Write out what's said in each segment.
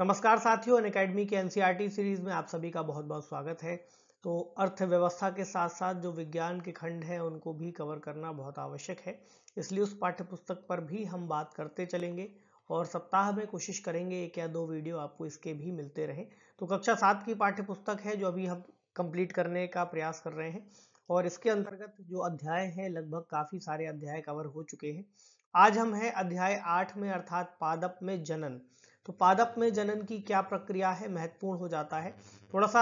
नमस्कार साथियों Unacademy के एनसीईआरटी सीरीज में आप सभी का बहुत बहुत स्वागत है तो अर्थव्यवस्था के साथ साथ जो विज्ञान के खंड हैं उनको भी कवर करना बहुत आवश्यक है इसलिए उस पाठ्य पुस्तक पर भी हम बात करते चलेंगे और सप्ताह में कोशिश करेंगे एक या दो वीडियो आपको इसके भी मिलते रहे तो कक्षा सात की पाठ्य पुस्तक है जो अभी हम कंप्लीट करने का प्रयास कर रहे हैं और इसके अंतर्गत जो अध्याय हैं लगभग काफ़ी सारे अध्याय कवर हो चुके हैं आज हम हैं अध्याय आठ में अर्थात पादप में जनन तो पादप में जनन की क्या प्रक्रिया है महत्वपूर्ण हो जाता है थोड़ा सा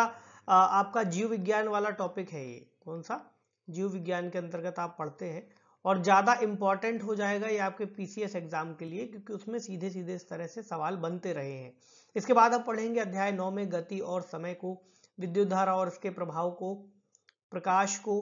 आपका जीव विज्ञान वाला टॉपिक है ये कौन सा जीव विज्ञान के अंतर्गत आप पढ़ते हैं और ज़्यादा इंपॉर्टेंट हो जाएगा ये आपके पीसीएस एग्जाम के लिए क्योंकि उसमें सीधे सीधे इस तरह से सवाल बनते रहे हैं इसके बाद आप पढ़ेंगे अध्याय नौ में गति और समय को विद्युत धारा और इसके प्रभाव को प्रकाश को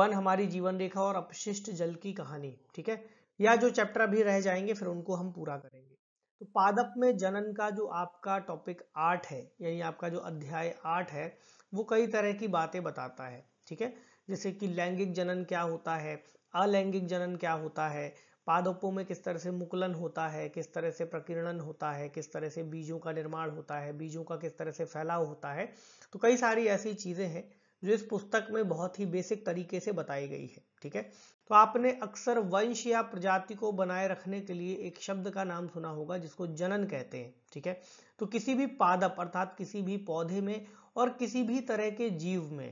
वन हमारी जीवन रेखा और अपशिष्ट जल की कहानी ठीक है या जो चैप्टर भी रह जाएंगे फिर उनको हम पूरा करेंगे तो पादप में जनन का जो आपका टॉपिक आठ है यानी आपका जो अध्याय आठ है वो कई तरह की बातें बताता है ठीक है जैसे कि लैंगिक जनन क्या होता है अलैंगिक जनन क्या होता है पादपों में किस तरह से मुकलन होता है किस तरह से प्रकीर्णन होता है किस तरह से बीजों का निर्माण होता है बीजों का किस तरह से फैलाव होता है तो कई सारी ऐसी चीज़ें हैं जो इस पुस्तक में बहुत ही बेसिक तरीके से बताई गई है ठीक है तो आपने अक्सर वंश या प्रजाति को बनाए रखने के लिए एक शब्द का नाम सुना होगा जिसको जनन कहते हैं ठीक है तो किसी भी पादप अर्थात किसी भी पौधे में और किसी भी तरह के जीव में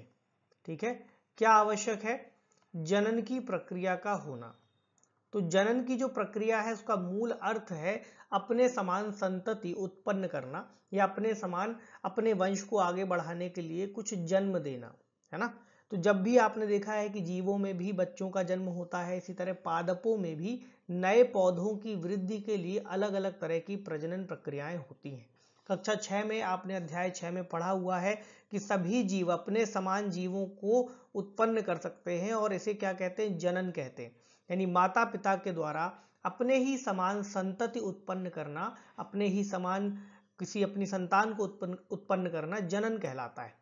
ठीक है क्या आवश्यक है जनन की प्रक्रिया का होना तो जनन की जो प्रक्रिया है उसका मूल अर्थ है अपने समान संतति उत्पन्न करना या अपने समान अपने वंश को आगे बढ़ाने के लिए कुछ जन्म देना है ना तो जब भी आपने देखा है कि जीवों में भी बच्चों का जन्म होता है इसी तरह पादपों में भी नए पौधों की वृद्धि के लिए अलग अलग तरह की प्रजनन प्रक्रियाएं होती हैं कक्षा छः में आपने अध्याय छः में पढ़ा हुआ है कि सभी जीव अपने समान जीवों को उत्पन्न कर सकते हैं और इसे क्या कहते हैं जनन कहते हैं यानी माता पिता के द्वारा अपने ही समान संतति उत्पन्न करना अपने ही समान किसी अपनी संतान को उत्पन्न उत्पन्न करना जनन कहलाता है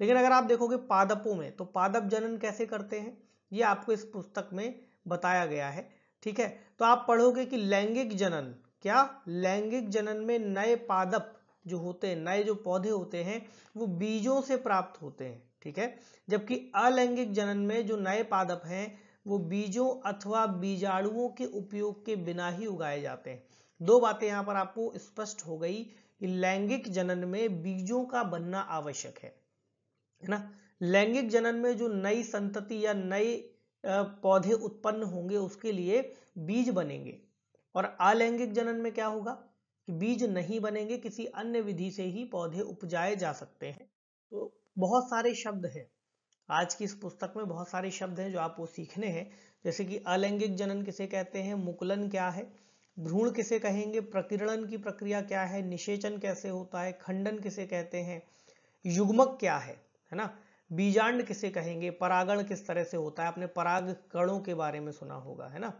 लेकिन अगर आप देखोगे पादपों में तो पादप जनन कैसे करते हैं ये आपको इस पुस्तक में बताया गया है ठीक है तो आप पढ़ोगे कि लैंगिक जनन क्या लैंगिक जनन में नए पादप जो होते हैं नए जो पौधे होते हैं वो बीजों से प्राप्त होते हैं ठीक है जबकि अलैंगिक जनन में जो नए पादप हैं वो बीजों अथवा बीजाणुओं के उपयोग के बिना ही उगाए जाते हैं दो बातें यहाँ पर आपको स्पष्ट हो गई कि लैंगिक जनन में बीजों का बनना आवश्यक है है ना लैंगिक जनन में जो नई संतति या नए पौधे उत्पन्न होंगे उसके लिए बीज बनेंगे और अलैंगिक जनन में क्या होगा कि बीज नहीं बनेंगे किसी अन्य विधि से ही पौधे उपजाए जा सकते हैं तो बहुत सारे शब्द हैं आज की इस पुस्तक में बहुत सारे शब्द हैं जो आपको सीखने हैं जैसे कि अलैंगिक जनन किसे कहते हैं मुकुलन क्या है भ्रूण किसे कहेंगे प्रकीर्णन की प्रक्रिया क्या है निषेचन कैसे होता है खंडन किसे कहते हैं युग्मक क्या है है ना बीजांड किसे कहेंगे परागण किस तरह से होता है आपने पराग कणों के बारे में सुना होगा है ना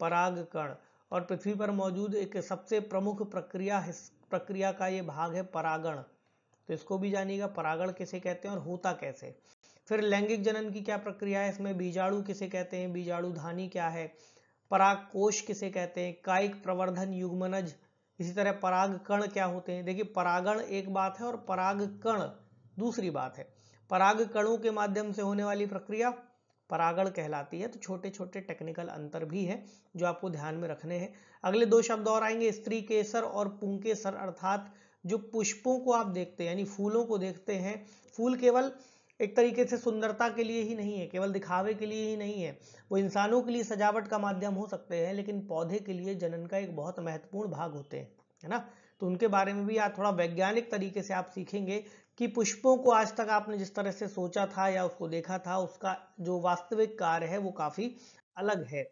पराग कण और पृथ्वी पर मौजूद एक सबसे प्रमुख प्रक्रिया प्रक्रिया का ये भाग है परागण तो इसको भी जानिएगा परागण किसे कहते हैं और होता कैसे फिर लैंगिक जनन की क्या प्रक्रिया है इसमें बीजाणु किसे कहते हैं बीजाणु धानी क्या है पराग कोश किसे कहते हैं कायिक प्रवर्धन युग्मनज इसी तरह पराग कण क्या होते हैं देखिए परागण एक बात है और पराग कण दूसरी बात है पराग कणों के माध्यम से होने वाली प्रक्रिया परागण कहलाती है तो छोटे छोटे टेक्निकल अंतर भी है जो आपको ध्यान में रखने हैं अगले दो शब्द और आएंगे स्त्री केसर और पुंकेसर अर्थात जो पुष्पों को आप देखते हैं यानी फूलों को देखते हैं फूल केवल एक तरीके से सुंदरता के लिए ही नहीं है केवल दिखावे के लिए ही नहीं है वो इंसानों के लिए सजावट का माध्यम हो सकते हैं लेकिन पौधे के लिए जनन का एक बहुत महत्वपूर्ण भाग होते हैं है ना तो उनके बारे में भी आप थोड़ा वैज्ञानिक तरीके से आप सीखेंगे कि पुष्पों को आज तक आपने जिस तरह से सोचा था या उसको देखा था उसका जो वास्तविक कार्य है वो काफ़ी अलग है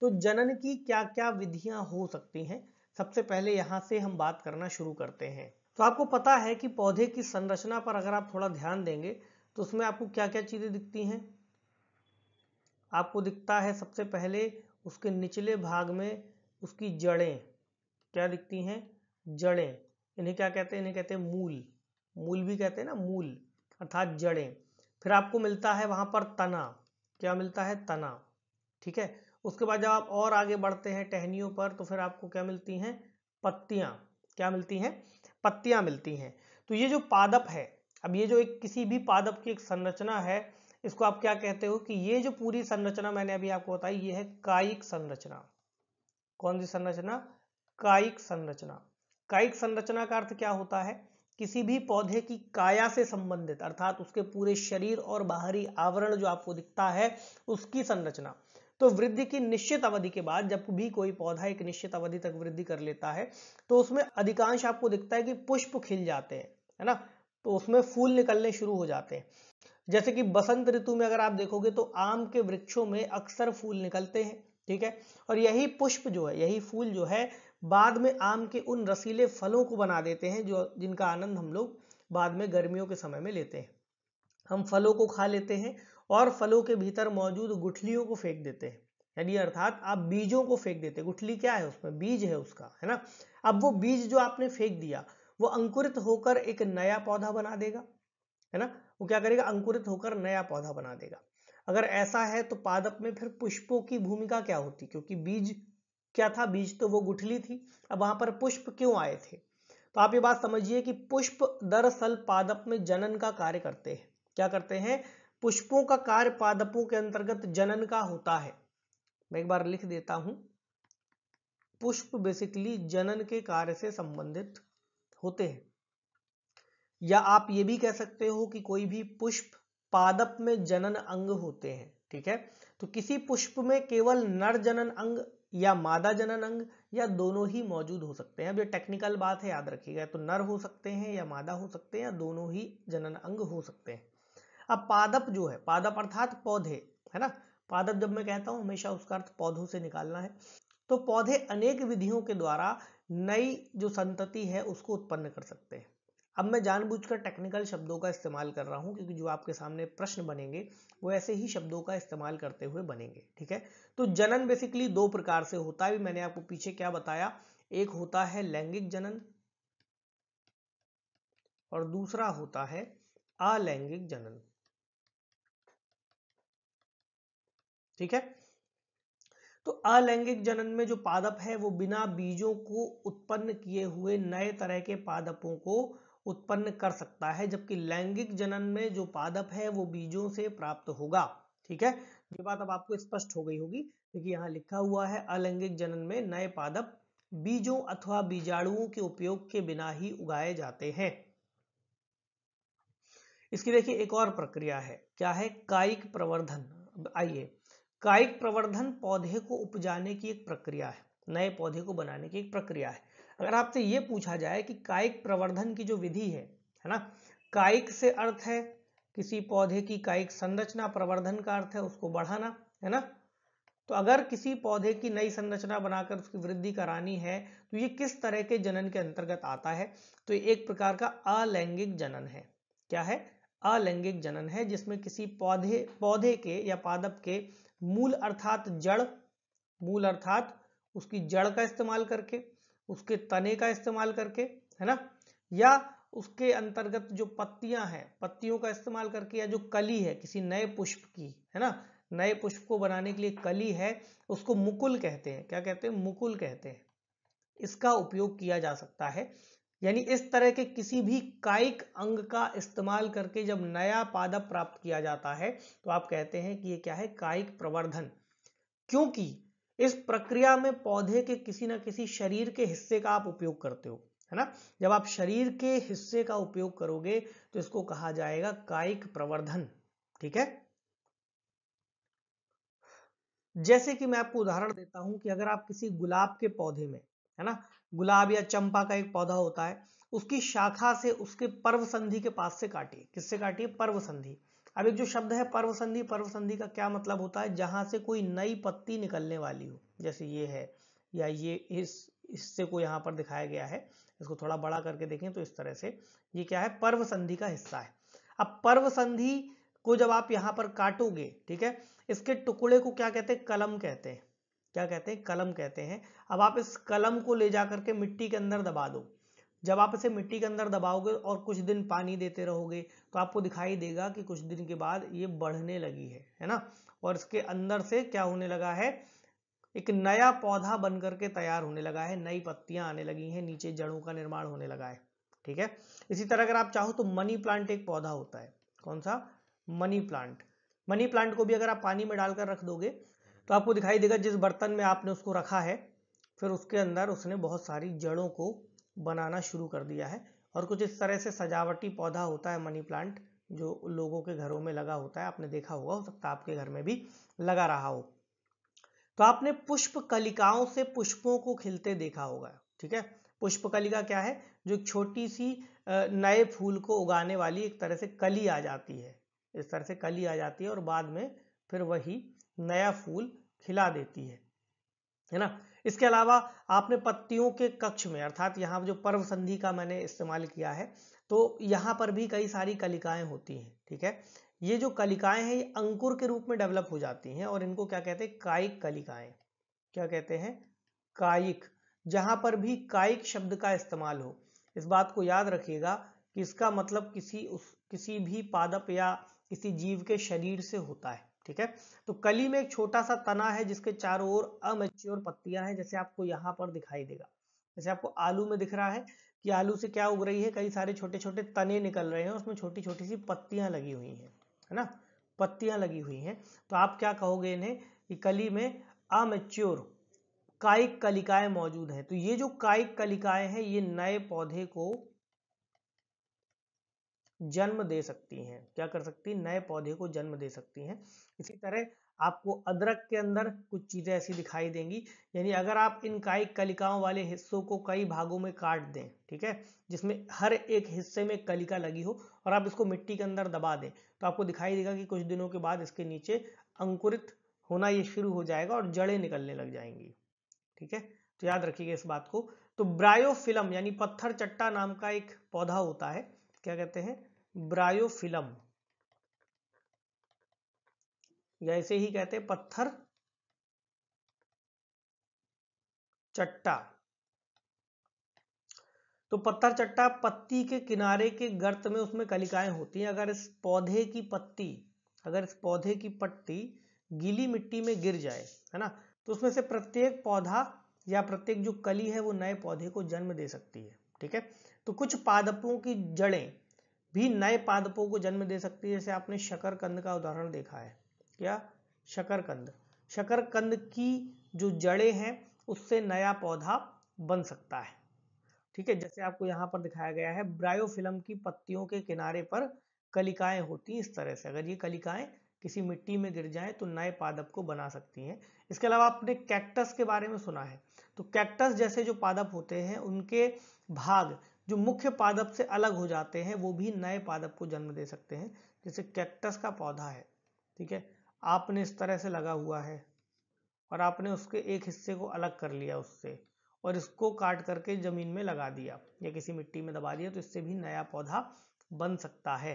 तो जनन की क्या क्या विधियां हो सकती हैं सबसे पहले यहां से हम बात करना शुरू करते हैं तो आपको पता है कि पौधे की संरचना पर अगर आप थोड़ा ध्यान देंगे तो उसमें आपको क्या क्या चीज़ें दिखती हैं आपको दिखता है सबसे पहले उसके निचले भाग में उसकी जड़ें क्या दिखती हैं जड़ें इन्हें क्या कहते हैं इन्हें कहते हैं मूल मूल भी कहते हैं ना मूल अर्थात जड़ें फिर आपको मिलता है वहाँ पर तना क्या मिलता है तना ठीक है उसके बाद जब आप और आगे बढ़ते हैं टहनियों पर तो फिर आपको क्या मिलती हैं पत्तियाँ क्या मिलती हैं पत्तियाँ मिलती हैं तो ये जो पादप है अब ये जो एक किसी भी पादप की एक संरचना है इसको आप क्या कहते हो कि ये जो पूरी संरचना मैंने अभी आपको बताई ये है कायिक संरचना कौन सी संरचना कायिक संरचना कायिक संरचना का अर्थ क्या होता है किसी भी पौधे की काया से संबंधित अर्थात उसके पूरे शरीर और बाहरी आवरण जो आपको दिखता है उसकी संरचना तो वृद्धि की निश्चित अवधि के बाद जब भी कोई पौधा एक निश्चित अवधि तक वृद्धि कर लेता है तो उसमें अधिकांश आपको दिखता है कि पुष्प खिल जाते हैं है ना तो उसमें फूल निकलने शुरू हो जाते हैं जैसे कि बसंत ऋतु में अगर आप देखोगे तो आम के वृक्षों में अक्सर फूल निकलते हैं ठीक है और यही पुष्प जो है यही फूल जो है बाद में आम के उन रसीले फलों को बना देते हैं जो जिनका आनंद हम लोग बाद में गर्मियों के समय में लेते हैं हम फलों को खा लेते हैं और फलों के भीतर मौजूद गुठलियों को फेंक देते हैं यानी अर्थात आप बीजों को फेंक देते गुठली क्या है उसमें बीज है उसका है ना अब वो बीज जो आपने फेंक दिया वो अंकुरित होकर एक नया पौधा बना देगा है ना वो क्या करेगा अंकुरित होकर नया पौधा बना देगा अगर ऐसा है तो पादप में फिर पुष्पों की भूमिका क्या होती क्योंकि बीज क्या था बीज तो वो गुठली थी अब वहां पर पुष्प क्यों आए थे तो आप ये बात समझिए कि पुष्प दरअसल पादप में जनन का कार्य करते हैं क्या करते हैं पुष्पों का कार्य पादपों के अंतर्गत जनन का होता है मैं एक बार लिख देता हूं पुष्प बेसिकली जनन के कार्य से संबंधित होते हैं या आप ये भी कह सकते हो कि कोई भी पुष्प पादप में जनन अंग होते हैं ठीक है तो किसी पुष्प में केवल नर जनन अंग या मादा जनन अंग या दोनों ही मौजूद हो सकते हैं अब ये टेक्निकल बात है याद रखिएगा तो नर हो सकते हैं या मादा हो सकते हैं या दोनों ही जनन अंग हो सकते हैं अब पादप जो है पादप अर्थात पौधे है ना पादप जब मैं कहता हूं हमेशा उसका अर्थ पौधों से निकालना है तो पौधे अनेक विधियों के द्वारा नई जो संतति है उसको उत्पन्न कर सकते हैं अब मैं जानबूझकर टेक्निकल शब्दों का इस्तेमाल कर रहा हूं क्योंकि जो आपके सामने प्रश्न बनेंगे वो ऐसे ही शब्दों का इस्तेमाल करते हुए बनेंगे ठीक है तो जनन बेसिकली दो प्रकार से होता है मैंने आपको पीछे क्या बताया एक होता है लैंगिक जनन और दूसरा होता है अलैंगिक जनन ठीक है तो अलैंगिक जनन में जो पादप है वो बिना बीजों को उत्पन्न किए हुए नए तरह के पादपों को उत्पन्न कर सकता है जबकि लैंगिक जनन में जो पादप है वो बीजों से प्राप्त होगा ठीक है ये बात अब आपको स्पष्ट हो गई होगी क्योंकि यहाँ लिखा हुआ है अलैंगिक जनन में नए पादप बीजों अथवा बीजाणुओं के उपयोग के बिना ही उगाए जाते हैं इसकी देखिए एक और प्रक्रिया है क्या है कायिक प्रवर्धन आइए कायिक प्रवर्धन पौधे को उपजाने की एक प्रक्रिया है नए पौधे को बनाने की एक प्रक्रिया है अगर आपसे ये पूछा जाए कि कायिक प्रवर्धन की जो विधि है है ना कायिक से अर्थ है किसी पौधे की कायिक संरचना प्रवर्धन का अर्थ है उसको बढ़ाना है ना तो अगर किसी पौधे की नई संरचना बनाकर उसकी वृद्धि करानी है तो ये किस तरह के जनन के अंतर्गत आता है तो एक प्रकार का अलैंगिक जनन है क्या है अलैंगिक जनन है जिसमें किसी पौधे पौधे के या पादप के मूल अर्थात जड़ मूल अर्थात उसकी जड़ का इस्तेमाल करके उसके तने का इस्तेमाल करके है ना या उसके अंतर्गत जो पत्तियां हैं पत्तियों का इस्तेमाल करके या जो कली है किसी नए पुष्प की है ना नए पुष्प को बनाने के लिए कली है उसको मुकुल कहते हैं क्या कहते हैं मुकुल कहते हैं इसका उपयोग किया जा सकता है यानी इस तरह के किसी भी कायिक अंग का इस्तेमाल करके जब नया पादप प्राप्त किया जाता है तो आप कहते हैं कि ये क्या है कायिक प्रवर्धन क्योंकि इस प्रक्रिया में पौधे के किसी ना किसी शरीर के हिस्से का आप उपयोग करते हो है ना जब आप शरीर के हिस्से का उपयोग करोगे तो इसको कहा जाएगा कायिक प्रवर्धन ठीक है जैसे कि मैं आपको उदाहरण देता हूं कि अगर आप किसी गुलाब के पौधे में है ना गुलाब या चंपा का एक पौधा होता है उसकी शाखा से उसके पर्व संधि के पास से काटिए किससे काटिए पर्व संधि अब एक जो शब्द है पर्व संधि पर्व संधि का क्या मतलब होता है जहां से कोई नई पत्ती निकलने वाली हो जैसे ये है या ये इस इससे को यहाँ पर दिखाया गया है इसको थोड़ा बड़ा करके देखें तो इस तरह से ये क्या है पर्व संधि का हिस्सा है अब पर्व संधि को जब आप यहाँ पर काटोगे ठीक है इसके टुकड़े को क्या कहते हैं कलम कहते हैं क्या कहते हैं कलम कहते हैं अब आप इस कलम को ले जा करके मिट्टी के अंदर दबा दो जब आप इसे मिट्टी के अंदर दबाओगे और कुछ दिन पानी देते रहोगे तो आपको दिखाई देगा कि कुछ दिन के बाद ये बढ़ने लगी है है ना और इसके अंदर से क्या होने लगा है एक नया पौधा बन करके तैयार होने लगा है नई पत्तियां आने लगी हैं नीचे जड़ों का निर्माण होने लगा है ठीक है इसी तरह अगर आप चाहो तो मनी प्लांट एक पौधा होता है कौन सा मनी प्लांट मनी प्लांट को भी अगर आप पानी में डालकर रख दोगे तो आपको दिखाई देगा जिस बर्तन में आपने उसको रखा है फिर उसके अंदर उसने बहुत सारी जड़ों को बनाना शुरू कर दिया है और कुछ इस तरह से सजावटी पौधा होता है मनी प्लांट जो लोगों के घरों में लगा होता है आपने देखा होगा हो सकता है आपके घर में भी लगा रहा हो तो आपने पुष्प कलिकाओं से पुष्पों को खिलते देखा होगा ठीक है पुष्प कलिका क्या है जो छोटी सी नए फूल को उगाने वाली एक तरह से कली आ जाती है इस तरह से कली आ जाती है और बाद में फिर वही नया फूल खिला देती है है ना इसके अलावा आपने पत्तियों के कक्ष में अर्थात यहाँ जो पर्व संधि का मैंने इस्तेमाल किया है तो यहाँ पर भी कई सारी कलिकाएं होती हैं ठीक है ये जो कलिकाएं हैं ये अंकुर के रूप में डेवलप हो जाती हैं और इनको क्या कहते हैं कायिक कलिकाएं क्या कहते हैं कायिक जहां पर भी कायिक शब्द का इस्तेमाल हो इस बात को याद रखिएगा कि इसका मतलब किसी उस किसी भी पादप या किसी जीव के शरीर से होता है ठीक है तो कली में एक छोटा सा तना है जिसके चारों ओर अमेच्योर पत्तियां हैं जैसे आपको यहाँ पर दिखाई देगा जैसे आपको आलू में दिख रहा है कि आलू से क्या उग रही है कई सारे छोटे छोटे तने निकल रहे हैं उसमें छोटी छोटी सी पत्तियां लगी हुई हैं है ना पत्तियां लगी हुई हैं तो आप क्या कहोगे इन्हें कि कली में अमेच्योर कायिक कलिकाएं मौजूद हैं तो ये जो कायिक कलिकाएं हैं ये नए पौधे को जन्म दे सकती हैं क्या कर सकती है नए पौधे को जन्म दे सकती हैं इसी तरह आपको अदरक के अंदर कुछ चीज़ें ऐसी दिखाई देंगी यानी अगर आप इन काई कलिकाओं वाले हिस्सों को कई भागों में काट दें ठीक है जिसमें हर एक हिस्से में कलिका लगी हो और आप इसको मिट्टी के अंदर दबा दें तो आपको दिखाई देगा कि कुछ दिनों के बाद इसके नीचे अंकुरित होना ये शुरू हो जाएगा और जड़ें निकलने लग जाएंगी ठीक है तो याद रखिएगा इस बात को तो ब्रायोफिलम यानी पत्थर चट्टा नाम का एक पौधा होता है क्या कहते हैं ब्रायोफिलम या ऐसे ही कहते हैं पत्थर चट्टा तो पत्थर चट्टा पत्ती के किनारे के गर्त में उसमें कलिकाएं होती हैं अगर इस पौधे की पत्ती अगर इस पौधे की पत्ती गीली मिट्टी में गिर जाए है ना तो उसमें से प्रत्येक पौधा या प्रत्येक जो कली है वो नए पौधे को जन्म दे सकती है ठीक है तो कुछ पादपों की जड़ें भी नए पादपों को जन्म दे सकती है जैसे आपने शकरकंद का उदाहरण देखा है क्या शकरकंद शकरकंद की जो जड़ें हैं उससे नया पौधा बन सकता है ठीक है जैसे आपको यहाँ पर दिखाया गया है ब्रायोफिल्म की पत्तियों के किनारे पर कलिकाएं होती हैं इस तरह से अगर ये कलिकाएं किसी मिट्टी में गिर जाए तो नए पादप को बना सकती हैं इसके अलावा आपने कैक्टस के बारे में सुना है तो कैक्टस जैसे जो पादप होते हैं उनके भाग जो मुख्य पादप से अलग हो जाते हैं वो भी नए पादप को जन्म दे सकते हैं जैसे कैक्टस का पौधा है ठीक है आपने इस तरह से लगा हुआ है और आपने उसके एक हिस्से को अलग कर लिया उससे और इसको काट करके ज़मीन में लगा दिया या किसी मिट्टी में दबा दिया तो इससे भी नया पौधा बन सकता है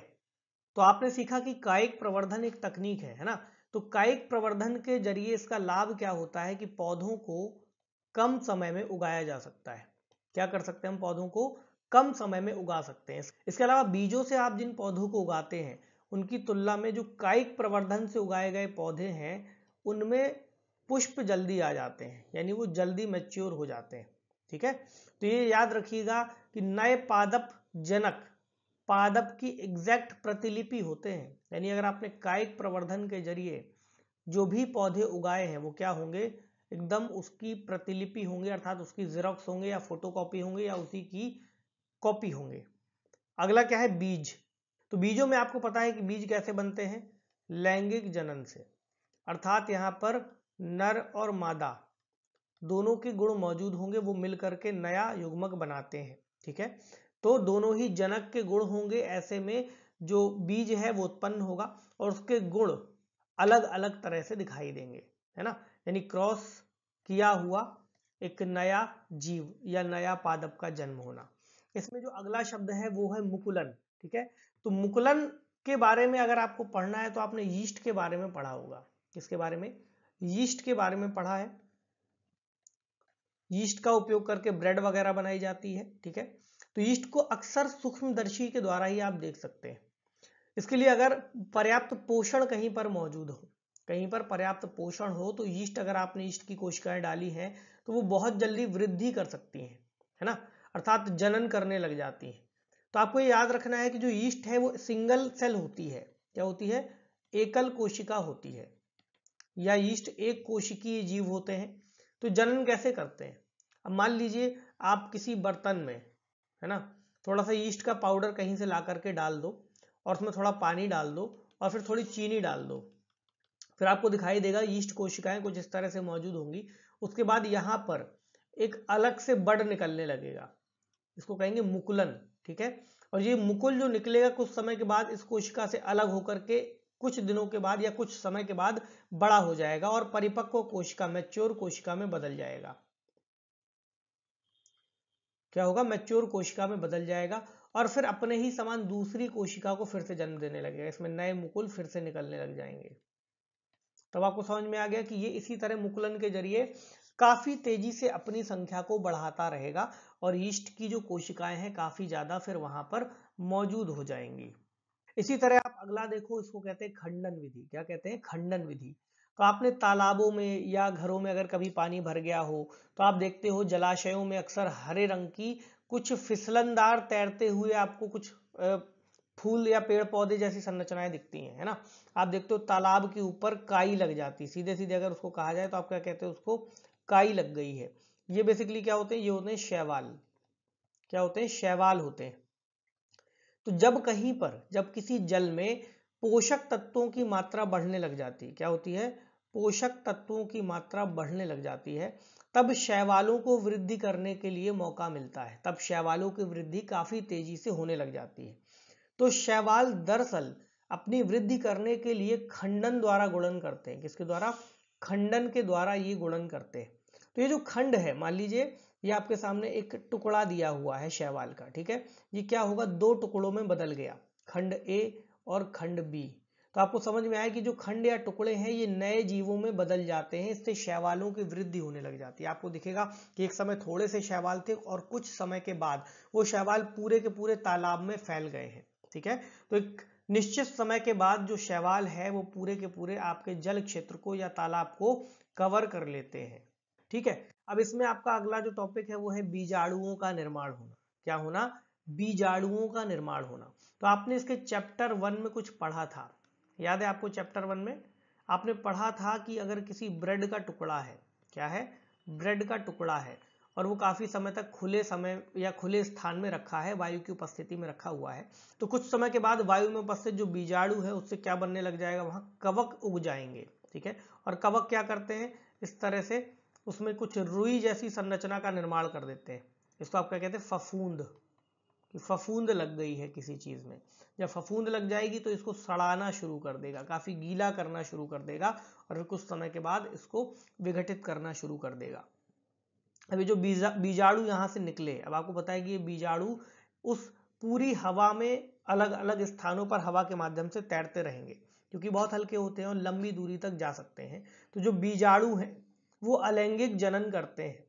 तो आपने सीखा कि कायिक प्रवर्धन एक तकनीक है है ना तो कायिक प्रवर्धन के जरिए इसका लाभ क्या होता है कि पौधों को कम समय में उगाया जा सकता है क्या कर सकते हैं हम पौधों को कम समय में उगा सकते हैं इसके अलावा बीजों से आप जिन पौधों को उगाते हैं उनकी तुलना में जो कायिक प्रवर्धन से उगाए गए पौधे हैं उनमें पुष्प जल्दी आ जाते हैं यानी वो जल्दी मैच्योर हो जाते हैं ठीक है तो ये याद रखिएगा कि नए पादप जनक पादप की एग्जैक्ट प्रतिलिपि होते हैं यानी अगर आपने कायिक प्रवर्धन के जरिए जो भी पौधे उगाए हैं वो क्या होंगे एकदम उसकी प्रतिलिपि होंगे अर्थात उसकी जेरोक्स होंगे या फोटोकॉपी होंगे या उसी की कॉपी होंगे अगला क्या है बीज तो बीजों में आपको पता है कि बीज कैसे बनते हैं लैंगिक जनन से अर्थात यहाँ पर नर और मादा दोनों के गुण मौजूद होंगे वो मिलकर के नया युग्मक बनाते हैं ठीक है तो दोनों ही जनक के गुण होंगे ऐसे में जो बीज है वो उत्पन्न होगा और उसके गुण अलग अलग तरह से दिखाई देंगे है ना यानी क्रॉस किया हुआ एक नया जीव या नया पादप का जन्म होना इसमें जो अगला शब्द है वो है मुकुलन ठीक है तो मुकुलन के बारे में अगर आपको पढ़ना है तो आपने यीस्ट के बारे में पढ़ा होगा किसके बारे में यीस्ट के बारे में पढ़ा है यीस्ट का उपयोग करके ब्रेड वगैरह बनाई जाती है ठीक है तो यीस्ट को अक्सर सूक्ष्मदर्शी के द्वारा ही आप देख सकते हैं इसके लिए अगर पर्याप्त पोषण कहीं पर मौजूद हो कहीं पर पर्याप्त पोषण हो तो यीस्ट अगर आपने यीस्ट की कोशिकाएं डाली हैं तो वो बहुत जल्दी वृद्धि कर सकती हैं है ना अर्थात जनन करने लग जाती हैं तो आपको ये याद रखना है कि जो ईस्ट है वो सिंगल सेल होती है क्या होती है एकल कोशिका होती है या ईस्ट एक कोशिकीय जीव होते हैं तो जनन कैसे करते हैं अब मान लीजिए आप किसी बर्तन में है ना थोड़ा सा ईस्ट का पाउडर कहीं से ला करके डाल दो और उसमें थोड़ा पानी डाल दो और फिर थोड़ी चीनी डाल दो फिर आपको दिखाई देगा ईस्ट कोशिकाएं कुछ इस तरह से मौजूद होंगी उसके बाद यहां पर एक अलग से बड निकलने लगेगा इसको कहेंगे मुकुलन ठीक है और ये मुकुल जो निकलेगा कुछ समय के बाद इस कोशिका से अलग होकर के कुछ दिनों के बाद या कुछ समय के बाद बड़ा हो जाएगा और परिपक्व कोशिका मैच्योर कोशिका में बदल जाएगा क्या होगा मैच्योर कोशिका में बदल जाएगा और फिर अपने ही समान दूसरी कोशिका को फिर से जन्म देने लगेगा इसमें नए मुकुल फिर से निकलने लग जाएंगे तब आपको समझ में आ गया कि ये इसी तरह मुकुलन के जरिए काफी तेजी से अपनी संख्या को बढ़ाता रहेगा और ईस्ट की जो कोशिकाएं हैं काफ़ी ज़्यादा फिर वहां पर मौजूद हो जाएंगी इसी तरह आप अगला देखो इसको कहते हैं खंडन विधि क्या कहते हैं खंडन विधि तो आपने तालाबों में या घरों में अगर कभी पानी भर गया हो तो आप देखते हो जलाशयों में अक्सर हरे रंग की कुछ फिसलनदार तैरते हुए आपको कुछ फूल या पेड़ पौधे जैसी संरचनाएं दिखती हैं है ना आप देखते हो तालाब के ऊपर काई लग जाती सीधे सीधे अगर उसको कहा जाए तो आप क्या कहते हैं उसको काई लग गई है ये बेसिकली क्या होते हैं ये होते हैं शैवाल क्या होते हैं शैवाल होते हैं तो जब कहीं पर जब किसी जल में पोषक तत्वों की मात्रा बढ़ने लग जाती क्या होती है पोषक तत्वों की मात्रा बढ़ने लग जाती है तब शैवालों को वृद्धि करने के लिए मौका मिलता है तब शैवालों की वृद्धि काफी तेजी से होने लग जाती है तो शैवाल दरअसल अपनी वृद्धि करने के लिए खंडन द्वारा गुणन करते हैं किसके द्वारा खंडन के द्वारा ये गुणन करते हैं तो ये जो खंड है मान लीजिए ये आपके सामने एक टुकड़ा दिया हुआ है शैवाल का ठीक है ये क्या होगा दो टुकड़ों में बदल गया खंड ए और खंड बी तो आपको समझ में आया कि जो खंड या टुकड़े हैं ये नए जीवों में बदल जाते हैं इससे शैवालों की वृद्धि होने लग जाती है आपको दिखेगा कि एक समय थोड़े से शैवाल थे और कुछ समय के बाद वो शैवाल पूरे के पूरे तालाब में फैल गए हैं ठीक है तो एक निश्चित समय के बाद जो शैवाल है वो पूरे के पूरे आपके जल क्षेत्र को या तालाब को कवर कर लेते हैं ठीक है अब इसमें आपका अगला जो टॉपिक है वो है बीजाणुओं का निर्माण होना क्या होना बीजाणुओं का निर्माण होना तो आपने इसके चैप्टर वन में कुछ पढ़ा था याद है आपको चैप्टर वन में आपने पढ़ा था कि अगर किसी ब्रेड का टुकड़ा है क्या है ब्रेड का टुकड़ा है और वो काफ़ी समय तक खुले समय या खुले स्थान में रखा है वायु की उपस्थिति में रखा हुआ है तो कुछ समय के बाद वायु में उपस्थित जो बीजाणु है उससे क्या बनने लग जाएगा वहां कवक उग जाएंगे ठीक है और कवक क्या करते हैं इस तरह से उसमें कुछ रुई जैसी संरचना का निर्माण कर देते हैं इसको आप क्या कहते हैं फफूंद कि फफूंद लग गई है किसी चीज़ में जब फफूंद लग जाएगी तो इसको सड़ाना शुरू कर देगा काफ़ी गीला करना शुरू कर देगा और फिर कुछ समय के बाद इसको विघटित करना शुरू कर देगा अभी जो बीजा बीजाणु यहाँ से निकले अब आपको बताएगी कि ये बीजाणु उस पूरी हवा में अलग अलग स्थानों पर हवा के माध्यम से तैरते रहेंगे क्योंकि बहुत हल्के होते हैं और लंबी दूरी तक जा सकते हैं तो जो बीजाणु हैं वो अलैंगिक जनन करते हैं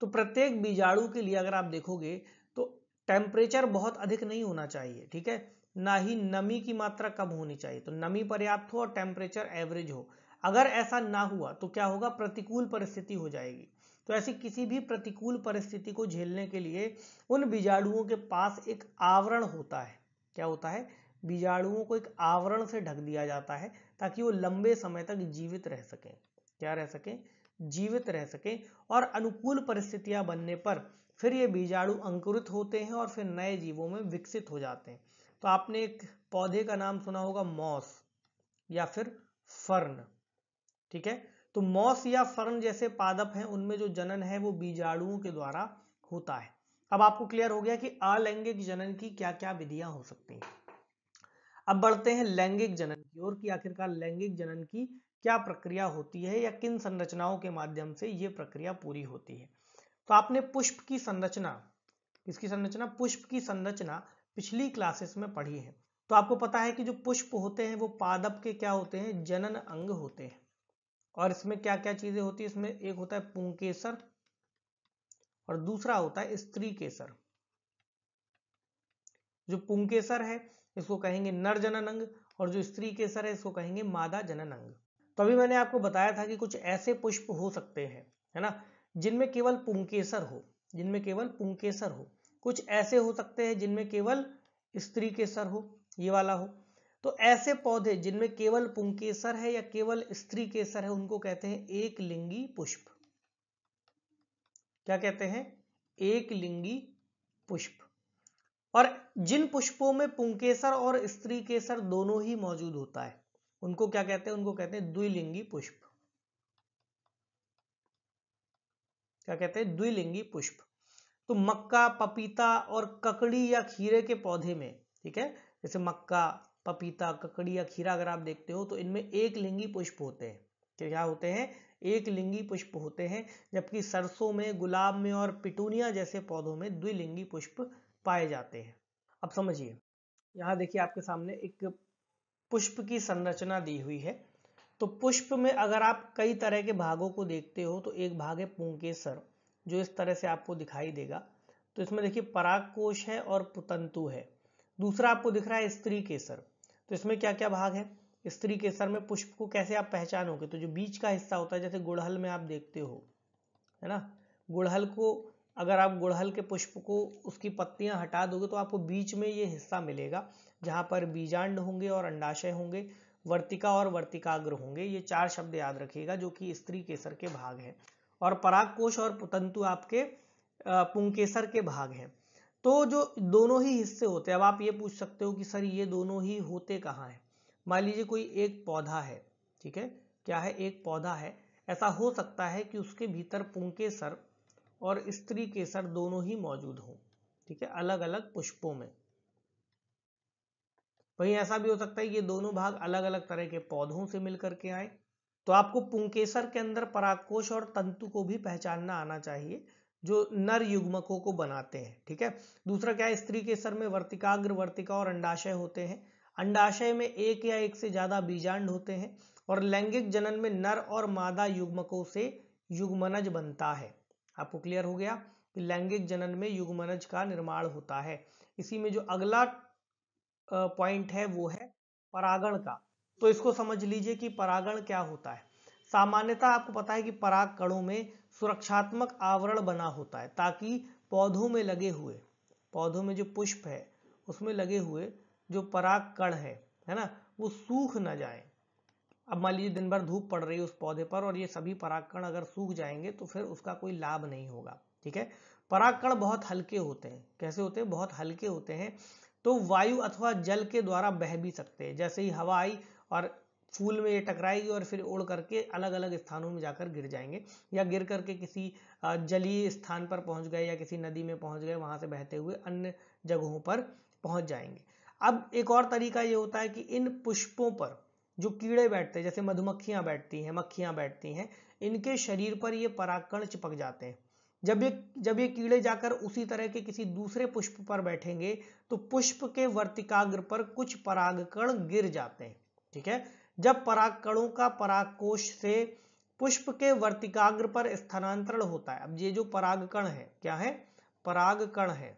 तो प्रत्येक बीजाणु के लिए अगर आप देखोगे तो टेम्परेचर बहुत अधिक नहीं होना चाहिए ठीक है ना ही नमी की मात्रा कम होनी चाहिए तो नमी पर्याप्त हो और टेम्परेचर एवरेज हो अगर ऐसा ना हुआ तो क्या होगा प्रतिकूल परिस्थिति हो जाएगी तो ऐसी किसी भी प्रतिकूल परिस्थिति को झेलने के लिए उन बीजाणुओं के पास एक आवरण होता है क्या होता है बीजाणुओं को एक आवरण से ढक दिया जाता है ताकि वो लंबे समय तक जीवित रह सकें क्या रह सके जीवित रह सके और अनुकूल परिस्थितियां बनने पर फिर ये बीजाणु अंकुरित होते हैं और फिर नए जीवों में विकसित हो जाते हैं तो आपने एक पौधे का नाम सुना होगा मॉस या फिर फर्न ठीक है तो मॉस या फर्न जैसे पादप हैं उनमें जो जनन है वो बीजाणुओं के द्वारा होता है अब आपको क्लियर हो गया कि अलैंगिक जनन की क्या क्या विधियां हो सकती हैं अब बढ़ते हैं लैंगिक जनन की ओर कि आखिरकार लैंगिक जनन की क्या प्रक्रिया होती है या किन संरचनाओं के माध्यम से ये प्रक्रिया पूरी होती है तो आपने पुष्प की संरचना इसकी संरचना पुष्प की संरचना पिछली क्लासेस में पढ़ी है तो आपको पता है कि जो पुष्प होते हैं वो पादप के क्या होते हैं जनन अंग होते हैं और इसमें क्या क्या चीजें होती है इसमें एक होता है पुंकेसर और दूसरा होता है स्त्री केसर जो पुंकेसर है इसको कहेंगे नर जनन अंग और जो स्त्री केसर है इसको कहेंगे मादा जनन अंग तो अभी मैंने आपको बताया था कि कुछ ऐसे पुष्प हो सकते हैं है ना जिनमें केवल पुंकेसर हो जिनमें केवल पुंकेसर हो कुछ ऐसे हो सकते हैं जिनमें केवल स्त्री के सर हो ये वाला हो तो ऐसे पौधे जिनमें केवल पुंकेसर है या केवल स्त्री केसर है उनको कहते हैं एक लिंगी पुष्प क्या कहते हैं एक लिंगी पुष्प और जिन पुष्पों में पुंकेसर और स्त्री केसर दोनों ही मौजूद होता है उनको क्या कहते हैं उनको कहते हैं द्विलिंगी पुष्प क्या कहते हैं द्विलिंगी पुष्प तो मक्का पपीता और ककड़ी या खीरे के पौधे में ठीक है जैसे मक्का पपीता ककड़ी या खीरा अगर आप देखते हो तो इनमें एक लिंगी पुष्प होते हैं तो क्या होते हैं एक लिंगी पुष्प होते हैं जबकि सरसों में गुलाब में और पिटूनिया जैसे पौधों में द्विलिंगी पुष्प पाए जाते हैं अब समझिए यहाँ देखिए आपके सामने एक पुष्प की संरचना दी हुई है तो पुष्प में अगर आप कई तरह के भागों को देखते हो तो एक भाग है पुंकेसर जो इस तरह से आपको दिखाई देगा तो इसमें देखिए पराग कोश है और पुतंतु है दूसरा आपको दिख रहा है स्त्री केसर तो इसमें क्या क्या भाग है स्त्री केसर में पुष्प को कैसे आप पहचानोगे तो जो बीच का हिस्सा होता है जैसे गुड़हल में आप देखते हो है ना गुड़हल को अगर आप गुड़हल के पुष्प को उसकी पत्तियां हटा दोगे तो आपको बीच में ये हिस्सा मिलेगा जहाँ पर बीजांड होंगे और अंडाशय होंगे वर्तिका और वर्तिकाग्र होंगे ये चार शब्द याद रखिएगा जो कि स्त्री केसर के भाग हैं और पराग कोश और पुतंतु आपके पुंकेसर के भाग हैं तो जो दोनों ही हिस्से होते हैं अब आप ये पूछ सकते हो कि सर ये दोनों ही होते कहाँ हैं मान लीजिए कोई एक पौधा है ठीक है क्या है एक पौधा है ऐसा हो सकता है कि उसके भीतर पुंकेसर और स्त्री केसर दोनों ही मौजूद हों ठीक है अलग अलग पुष्पों में वहीं ऐसा भी हो सकता है ये दोनों भाग अलग अलग तरह के पौधों से मिलकर के आए तो आपको पुंकेसर के अंदर परागकोश और तंतु को भी पहचानना आना चाहिए जो नर युग्मकों को बनाते हैं ठीक है दूसरा क्या है स्त्री केसर में वर्तिकाग्र वर्तिका और अंडाशय होते हैं अंडाशय में एक या एक से ज्यादा बीजांड होते हैं और लैंगिक जनन में नर और मादा युग्मकों से युग्मनज बनता है आपको क्लियर हो गया कि लैंगिक जनन में युग्मनज का निर्माण होता है इसी में जो अगला पॉइंट है वो है परागण का तो इसको समझ लीजिए कि परागण क्या होता है सामान्यता आपको पता है कि पराग कणों में सुरक्षात्मक आवरण बना होता है ताकि पौधों में लगे हुए पौधों में जो पुष्प है उसमें लगे हुए जो पराग कण है है ना वो सूख ना जाए अब मान लीजिए दिन भर धूप पड़ रही है उस पौधे पर और ये सभी पराग कण अगर सूख जाएंगे तो फिर उसका कोई लाभ नहीं होगा ठीक है पराग कण बहुत हल्के होते हैं कैसे होते हैं बहुत हल्के होते हैं तो वायु अथवा जल के द्वारा बह भी सकते हैं जैसे ही हवा आई और फूल में ये टकराएगी और फिर उड़ करके अलग अलग स्थानों में जाकर गिर जाएंगे या गिर करके किसी जलीय स्थान पर पहुंच गए या किसी नदी में पहुंच गए वहां से बहते हुए अन्य जगहों पर पहुंच जाएंगे अब एक और तरीका ये होता है कि इन पुष्पों पर जो कीड़े बैठते हैं जैसे मधुमक्खियां बैठती हैं मक्खियां बैठती हैं इनके शरीर पर ये परागकण चिपक जाते हैं जब ये जब ये कीड़े जाकर उसी तरह के किसी दूसरे पुष्प पर बैठेंगे तो पुष्प के वर्तिकाग्र पर कुछ परागकण गिर जाते हैं ठीक है जब परागकणों का परागकोश से पुष्प के वर्तिकाग्र पर स्थानांतरण होता है अब ये जो परागकण है क्या है परागकण है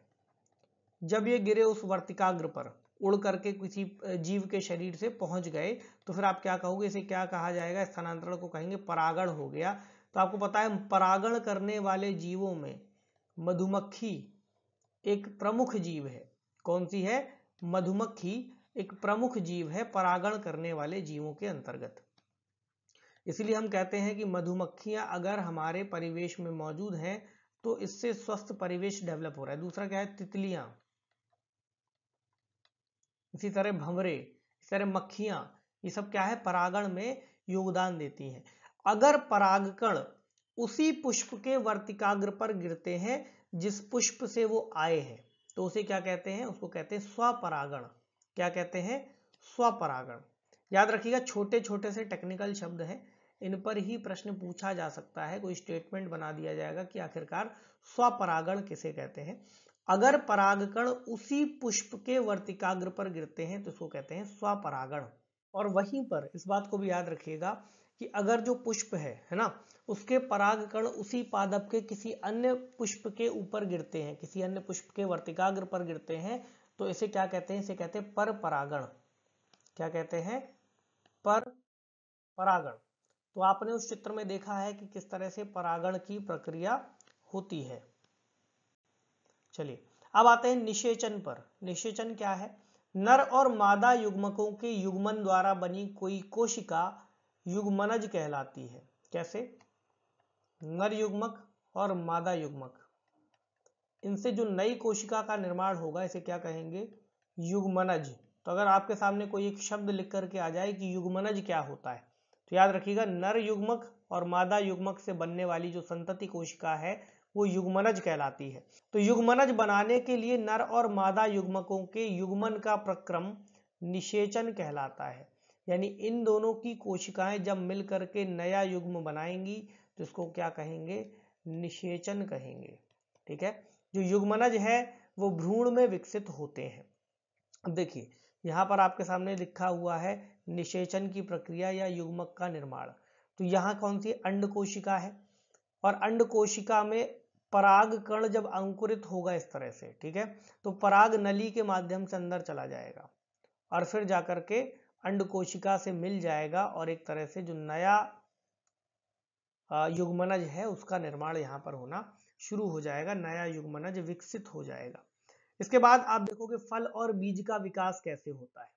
जब ये गिरे उस वर्तिकाग्र पर उड़ करके किसी जीव के शरीर से पहुंच गए तो फिर आप क्या कहोगे इसे क्या कहा जाएगा स्थानांतरण को कहेंगे परागण हो गया तो आपको पता है परागण करने वाले जीवों में मधुमक्खी एक प्रमुख जीव है कौन सी है मधुमक्खी एक प्रमुख जीव है परागण करने वाले जीवों के अंतर्गत इसलिए हम कहते हैं कि मधुमक्खियां अगर हमारे परिवेश में मौजूद हैं तो इससे स्वस्थ परिवेश डेवलप हो रहा है दूसरा क्या है तितलियां इसी तरह भंवरे इसी तरह मक्खियां ये सब क्या है परागण में योगदान देती हैं अगर परागकण उसी पुष्प के वर्तिकाग्र पर गिरते हैं जिस पुष्प से वो आए हैं तो उसे क्या कहते हैं उसको कहते हैं स्वपरागण क्या कहते हैं स्वपरागण याद रखिएगा छोटे छोटे से टेक्निकल शब्द हैं इन पर ही प्रश्न पूछा जा सकता है कोई स्टेटमेंट बना दिया जाएगा कि आखिरकार स्वपरागण किसे कहते हैं अगर परागकण उसी पुष्प के वर्तिकाग्र पर गिरते हैं तो उसको कहते हैं स्वपरागण और वहीं पर इस बात को भी याद रखिएगा कि अगर जो पुष्प है है ना उसके परागकण उसी पादप के किसी अन्य पुष्प के ऊपर गिरते हैं किसी अन्य पुष्प के वर्तिकाग्र पर गिरते हैं तो इसे क्या कहते हैं इसे कहते हैं पर परागण क्या कहते हैं पर परागण तो आपने उस चित्र में देखा है कि किस तरह से परागण की प्रक्रिया होती है चलिए अब आते हैं निषेचन पर निषेचन क्या है नर और मादा युग्मकों के युग्मन द्वारा बनी कोई कोशिका युग्मनज कहलाती है कैसे नर युग्मक और मादा युग्मक इनसे जो नई कोशिका का निर्माण होगा इसे क्या कहेंगे युग्मनज तो अगर आपके सामने कोई एक शब्द लिख करके आ जाए कि युग्मनज क्या होता है तो याद रखिएगा नर युग्मक और मादा युग्मक से बनने वाली जो संतति कोशिका है वो युग्मनज कहलाती है तो युग्मनज बनाने के लिए नर और मादा युग्मकों के युग्मन का प्रक्रम निषेचन कहलाता है यानी इन दोनों की कोशिकाएं जब मिल करके नया युग्म बनाएंगी तो इसको क्या कहेंगे निषेचन कहेंगे ठीक है जो युग्मनज है वो भ्रूण में विकसित होते हैं अब देखिए यहां पर आपके सामने लिखा हुआ है निषेचन की प्रक्रिया या युग्मक का निर्माण तो यहाँ कौन सी अंड कोशिका है और अंड कोशिका में पराग कण जब अंकुरित होगा इस तरह से ठीक है तो पराग नली के माध्यम से अंदर चला जाएगा और फिर जाकर के अंड कोशिका से मिल जाएगा और एक तरह से जो नया युग्मनज है उसका निर्माण यहाँ पर होना शुरू हो जाएगा नया युग्मनज विकसित हो जाएगा इसके बाद आप देखोगे फल और बीज का विकास कैसे होता है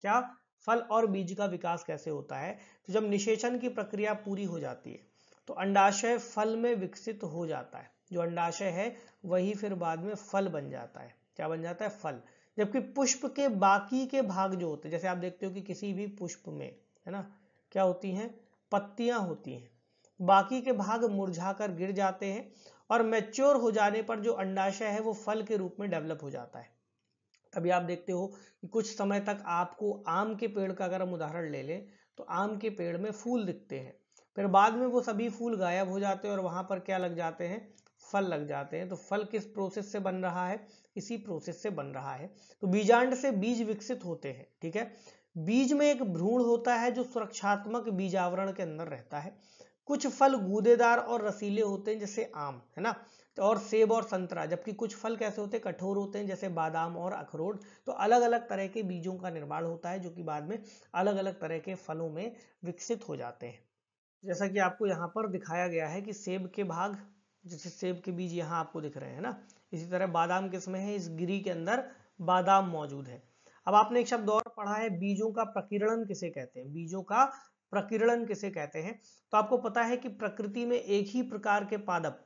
क्या फल और बीज का विकास कैसे होता है तो जब निषेचन की प्रक्रिया पूरी हो जाती है तो अंडाशय फल में विकसित हो जाता है जो अंडाशय है वही फिर बाद में फल बन जाता है क्या बन जाता है फल जबकि पुष्प के बाकी के भाग जो होते हैं जैसे आप देखते हो कि किसी भी पुष्प में है ना क्या होती हैं पत्तियां होती हैं बाकी के भाग मुरझाकर गिर जाते हैं और मैच्योर हो जाने पर जो अंडाशय है वो फल के रूप में डेवलप हो जाता है तभी आप देखते हो कि कुछ समय तक आपको आम के पेड़ का अगर हम उदाहरण ले लें तो आम के पेड़ में फूल दिखते हैं फिर बाद में वो सभी फूल गायब हो जाते हैं और वहां पर क्या लग जाते हैं फल लग जाते हैं तो फल किस प्रोसेस से बन रहा है इसी प्रोसेस से बन रहा है तो बीजांड से बीज विकसित होते हैं ठीक है बीज में एक भ्रूण होता है जो सुरक्षात्मक बीजावरण के अंदर रहता है कुछ फल गूदेदार और रसीले होते हैं जैसे आम है ना और सेब और संतरा जबकि कुछ फल कैसे होते हैं कठोर होते हैं जैसे बादाम और अखरोट तो अलग अलग तरह के बीजों का निर्माण होता है जो कि बाद में अलग अलग तरह के फलों में विकसित हो जाते हैं जैसा कि आपको यहाँ पर दिखाया गया है कि सेब के भाग जैसे सेब के बीज यहाँ आपको दिख रहे हैं ना इसी तरह बादाम किस्में है इस गिरी के अंदर बादाम मौजूद है अब आपने एक शब्द और पढ़ा है बीजों का प्रकीर्णन किसे कहते हैं बीजों का प्रकीर्णन किसे कहते हैं तो आपको पता है कि प्रकृति में एक ही प्रकार के पादप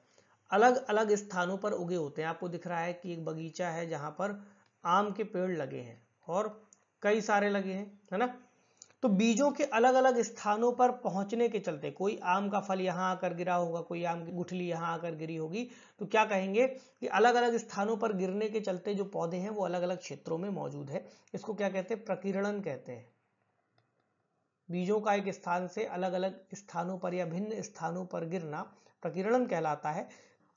अलग अलग स्थानों पर उगे होते हैं आपको दिख रहा है कि एक बगीचा है जहां पर आम के पेड़ लगे हैं और कई सारे लगे हैं है ना तो बीजों के अलग अलग स्थानों पर पहुंचने के चलते कोई आम का फल यहाँ आकर गिरा होगा कोई आम की गुठली यहाँ आकर गिरी होगी तो क्या कहेंगे कि अलग अलग स्थानों पर गिरने के चलते जो पौधे हैं वो अलग अलग क्षेत्रों में मौजूद है इसको क्या कहते हैं प्रकीर्णन कहते हैं बीजों का एक स्थान से अलग अलग स्थानों पर या भिन्न स्थानों पर गिरना प्रकीर्णन कहलाता है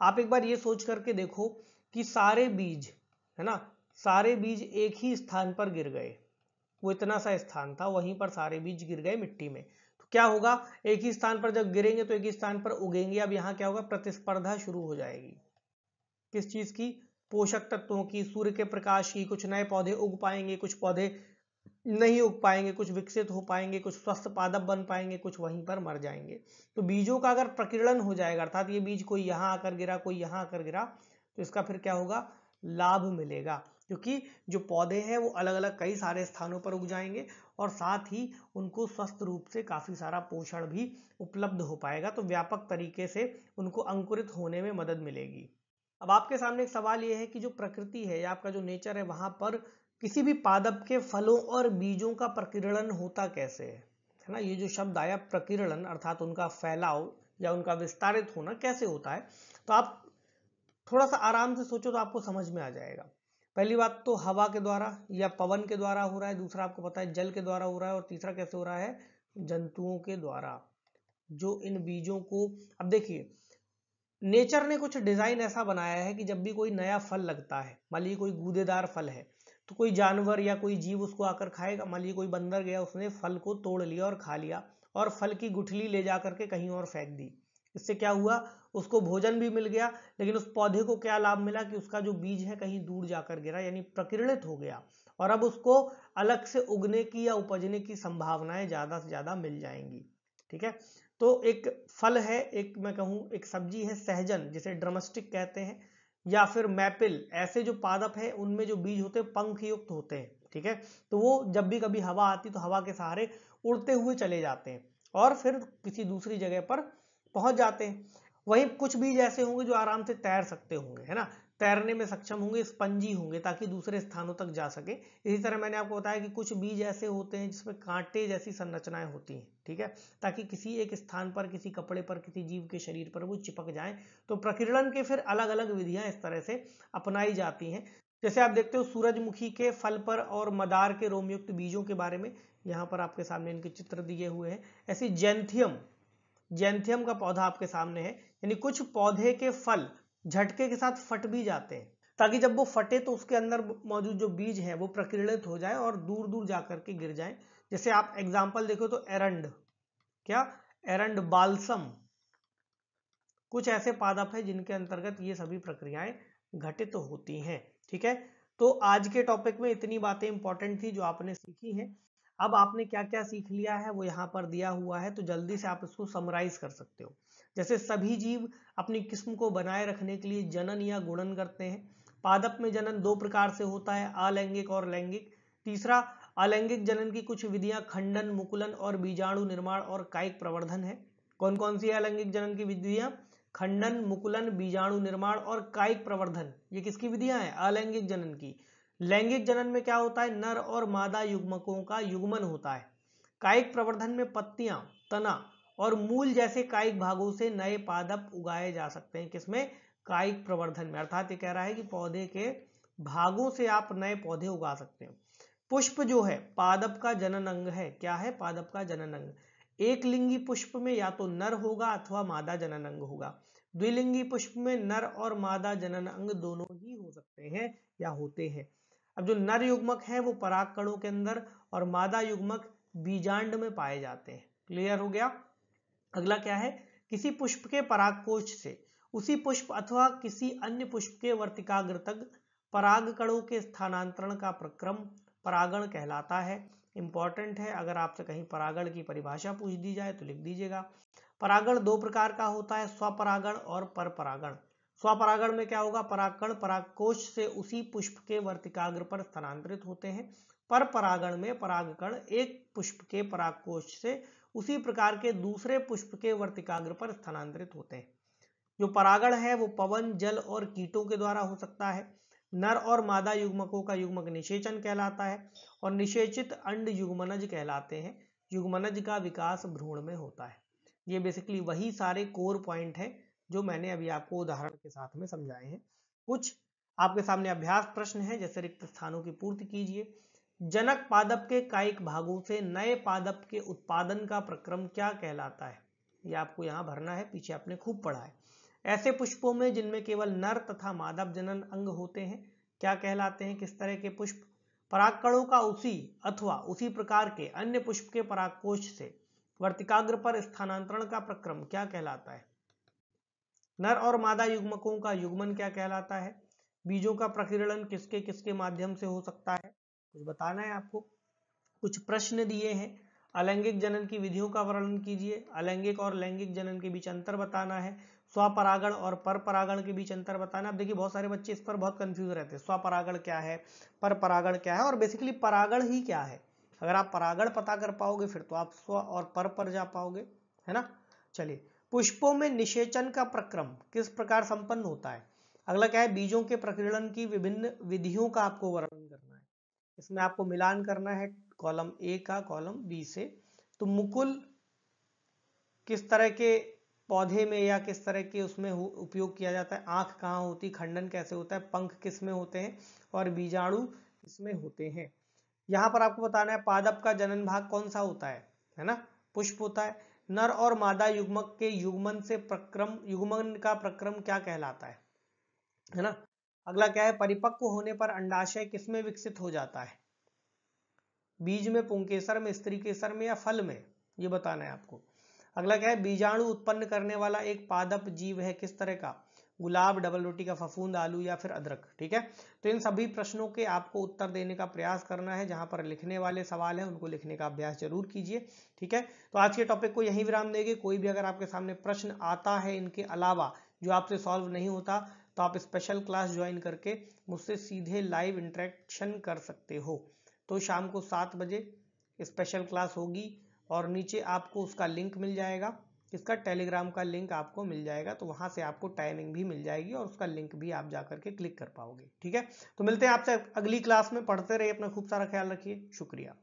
आप एक बार ये सोच करके देखो कि सारे बीज है ना सारे बीज एक ही स्थान पर गिर गए वो इतना सा स्थान था वहीं पर सारे बीज गिर गए मिट्टी में तो क्या होगा एक ही स्थान पर जब गिरेंगे तो एक ही स्थान पर उगेंगे अब यहाँ क्या होगा प्रतिस्पर्धा शुरू हो जाएगी किस चीज की पोषक तत्वों की सूर्य के प्रकाश की कुछ नए पौधे उग पाएंगे कुछ पौधे नहीं उग पाएंगे कुछ विकसित हो पाएंगे कुछ स्वस्थ पादप बन पाएंगे कुछ वहीं पर मर जाएंगे तो बीजों का अगर प्रकीर्णन हो जाएगा अर्थात ये बीज कोई यहाँ आकर गिरा कोई यहां आकर गिरा तो इसका फिर क्या होगा लाभ मिलेगा क्योंकि जो पौधे हैं वो अलग अलग कई सारे स्थानों पर उग जाएंगे और साथ ही उनको स्वस्थ रूप से काफ़ी सारा पोषण भी उपलब्ध हो पाएगा तो व्यापक तरीके से उनको अंकुरित होने में मदद मिलेगी अब आपके सामने एक सवाल ये है कि जो प्रकृति है या आपका जो नेचर है वहाँ पर किसी भी पादप के फलों और बीजों का प्रकीर्णन होता कैसे है है ना ये जो शब्द आया प्रकीर्णन अर्थात उनका फैलाव या उनका विस्तारित होना कैसे होता है तो आप थोड़ा सा आराम से सोचो तो आपको समझ में आ जाएगा पहली बात तो हवा के द्वारा या पवन के द्वारा हो रहा है दूसरा आपको पता है जल के द्वारा हो रहा है और तीसरा कैसे हो रहा है जंतुओं के द्वारा जो इन बीजों को अब देखिए नेचर ने कुछ डिज़ाइन ऐसा बनाया है कि जब भी कोई नया फल लगता है मान लीजिए कोई गूदेदार फल है तो कोई जानवर या कोई जीव उसको आकर खाएगा मान लीजिए कोई बंदर गया उसने फल को तोड़ लिया और खा लिया और फल की गुठली ले जा करके कहीं और फेंक दी इससे क्या हुआ उसको भोजन भी मिल गया लेकिन उस पौधे को क्या लाभ मिला कि उसका जो बीज है कहीं दूर जाकर गिरा यानी प्रकीर्णित हो गया और अब उसको अलग से उगने की या उपजने की संभावनाएं ज़्यादा से ज़्यादा मिल जाएंगी ठीक है तो एक फल है एक मैं कहूँ एक सब्जी है सहजन जिसे ड्रमस्टिक कहते हैं या फिर मैपिल ऐसे जो पादप है उनमें जो बीज होते हैं पंख युक्त होते हैं ठीक है तो वो जब भी कभी हवा आती तो हवा के सहारे उड़ते हुए चले जाते हैं और फिर किसी दूसरी जगह पर पहुंच जाते हैं वहीं कुछ बीज ऐसे होंगे जो आराम से तैर सकते होंगे है ना तैरने में सक्षम होंगे स्पंजी होंगे ताकि दूसरे स्थानों तक जा सके इसी तरह मैंने आपको बताया कि कुछ बीज ऐसे होते हैं जिसमें कांटे जैसी संरचनाएं होती हैं ठीक है ताकि किसी एक स्थान पर किसी कपड़े पर किसी जीव के शरीर पर वो चिपक जाएं तो प्रकीर्णन के फिर अलग अलग विधियां इस तरह से अपनाई जाती हैं जैसे आप देखते हो सूरजमुखी के फल पर और मदार के रोमयुक्त बीजों के बारे में यहाँ पर आपके सामने इनके चित्र दिए हुए हैं ऐसी जेंथियम जेंथियम का पौधा आपके सामने है यानी कुछ पौधे के फल झटके के साथ फट भी जाते हैं ताकि जब वो फटे तो उसके अंदर मौजूद जो बीज है वो प्रकीर्णित हो जाए और दूर दूर जाकर के गिर जाए जैसे आप एग्जाम्पल देखो तो एरंड क्या एरंड बालसम कुछ ऐसे पादप है जिनके अंतर्गत ये सभी प्रक्रियाएं घटित तो होती हैं ठीक है तो आज के टॉपिक में इतनी बातें इंपॉर्टेंट थी जो आपने सीखी हैं अब आपने क्या क्या सीख लिया है वो यहाँ पर दिया हुआ है तो जल्दी से आप इसको समराइज कर सकते हो जैसे सभी जीव अपनी किस्म को बनाए रखने के लिए जनन या गुणन करते हैं पादप में जनन दो प्रकार से होता है अलैंगिक और लैंगिक तीसरा अलैंगिक जनन की कुछ विधियां खंडन मुकुलन और बीजाणु निर्माण और कायिक प्रवर्धन है कौन कौन सी अलैंगिक जनन की विधियां खंडन मुकुलन बीजाणु निर्माण और कायिक प्रवर्धन ये किसकी विधियां हैं अलैंगिक जनन की लैंगिक जनन में क्या होता है नर और मादा युग्मकों का युग्मन होता है कायिक प्रवर्धन में पत्तियां तना और मूल जैसे कायिक भागों से नए पादप उगाए जा सकते हैं किसमें कायिक प्रवर्धन में अर्थात ये कह रहा है कि पौधे के भागों से आप नए पौधे उगा सकते हैं पुष्प जो है पादप का जनन अंग है क्या है पादप का जनन अंग एक लिंगी पुष्प में या तो नर होगा अथवा मादा जनन अंग होगा द्विलिंगी पुष्प में नर और मादा जनन अंग दोनों ही हो सकते हैं या होते हैं अब जो नर युग्मक है वो परागकणों के अंदर और मादा युग्मक बीजांड में पाए जाते हैं क्लियर हो गया अगला क्या है किसी पुष्प के कोष से उसी पुष्प अथवा किसी अन्य पुष्प के वर्तिकाग्र तक पराग कणों के स्थानांतरण का प्रक्रम परागण कहलाता है इंपॉर्टेंट है अगर आपसे कहीं परागण की परिभाषा पूछ दी जाए तो लिख दीजिएगा परागण दो प्रकार का होता है स्वपरागण और परपरागण स्वपरागण में क्या होगा परागकण परागकोश से उसी पुष्प के वर्तिकाग्र पर स्थानांतरित होते हैं पर परागण में परागकण एक पुष्प के परागकोश से उसी प्रकार के दूसरे पुष्प के वर्तिकाग्र पर स्थानांतरित होते हैं जो परागण है वो पवन जल और कीटों के द्वारा हो सकता है नर और मादा युग्मकों का युग्मक निषेचन कहलाता है और निषेचित अंड युग्मनज कहलाते हैं युग्मनज का विकास भ्रूण में होता है ये बेसिकली वही सारे कोर पॉइंट हैं जो मैंने अभी आपको उदाहरण के साथ में समझाए हैं कुछ आपके सामने अभ्यास प्रश्न है जैसे रिक्त स्थानों की पूर्ति कीजिए जनक पादप के कायिक भागों से नए पादप के उत्पादन का प्रक्रम क्या कहलाता है ये आपको यहाँ भरना है पीछे आपने खूब पढ़ा है ऐसे पुष्पों में जिनमें केवल नर तथा मादव जनन अंग होते हैं क्या कहलाते हैं किस तरह के पुष्प परागकणों का उसी अथवा उसी प्रकार के अन्य पुष्प के परागकोश से वर्तिकाग्र पर स्थानांतरण का प्रक्रम क्या कहलाता है नर और मादा युग्मकों का युग्मन क्या कहलाता है बीजों का प्रकीर्णन किसके किसके माध्यम से हो सकता है कुछ बताना है आपको कुछ प्रश्न दिए हैं अलैंगिक जनन की विधियों का वर्णन कीजिए अलैंगिक और लैंगिक जनन के बीच अंतर बताना है स्वपरागण और परपरागण के बीच अंतर बताना आप देखिए बहुत सारे बच्चे इस पर बहुत कंफ्यूज रहते हैं स्वपरागण क्या है पर परागण क्या है और बेसिकली परागण ही क्या है अगर आप परागण पता कर पाओगे फिर तो आप स्व और पर पर जा पाओगे है ना चलिए पुष्पों में निषेचन का प्रक्रम किस प्रकार संपन्न होता है अगला क्या है बीजों के प्रकीर्णन की विभिन्न विधियों का आपको वर्णन करना है इसमें आपको मिलान करना है कॉलम ए का कॉलम बी से तो मुकुल किस तरह के पौधे में या किस तरह के उसमें उपयोग किया जाता है आंख कहाँ होती खंडन कैसे होता है पंख किस में होते हैं और बीजाणु किसमें होते हैं यहाँ पर आपको बताना है पादप का जनन भाग कौन सा होता है है ना पुष्प होता है नर और मादा युग्मक के युग्मन से प्रक्रम युग्मन का प्रक्रम क्या कहलाता है है ना अगला क्या है परिपक्व होने पर अंडाशय किसमें विकसित हो जाता है बीज में पुंकेसर में स्त्री केसर में या फल में ये बताना है आपको अगला क्या है बीजाणु उत्पन्न करने वाला एक पादप जीव है किस तरह का गुलाब डबल रोटी का फफूंद आलू या फिर अदरक ठीक है तो इन सभी प्रश्नों के आपको उत्तर देने का प्रयास करना है जहां पर लिखने वाले सवाल हैं उनको लिखने का अभ्यास जरूर कीजिए ठीक है तो आज के टॉपिक को यहीं विराम देंगे कोई भी अगर आपके सामने प्रश्न आता है इनके अलावा जो आपसे सॉल्व नहीं होता तो आप स्पेशल क्लास ज्वाइन करके मुझसे सीधे लाइव इंट्रैक्शन कर सकते हो तो शाम को सात बजे स्पेशल क्लास होगी और नीचे आपको उसका लिंक मिल जाएगा इसका टेलीग्राम का लिंक आपको मिल जाएगा तो वहाँ से आपको टाइमिंग भी मिल जाएगी और उसका लिंक भी आप जा करके क्लिक कर पाओगे ठीक है तो मिलते हैं आपसे अगली क्लास में पढ़ते रहिए अपना खूब सारा ख्याल रखिए शुक्रिया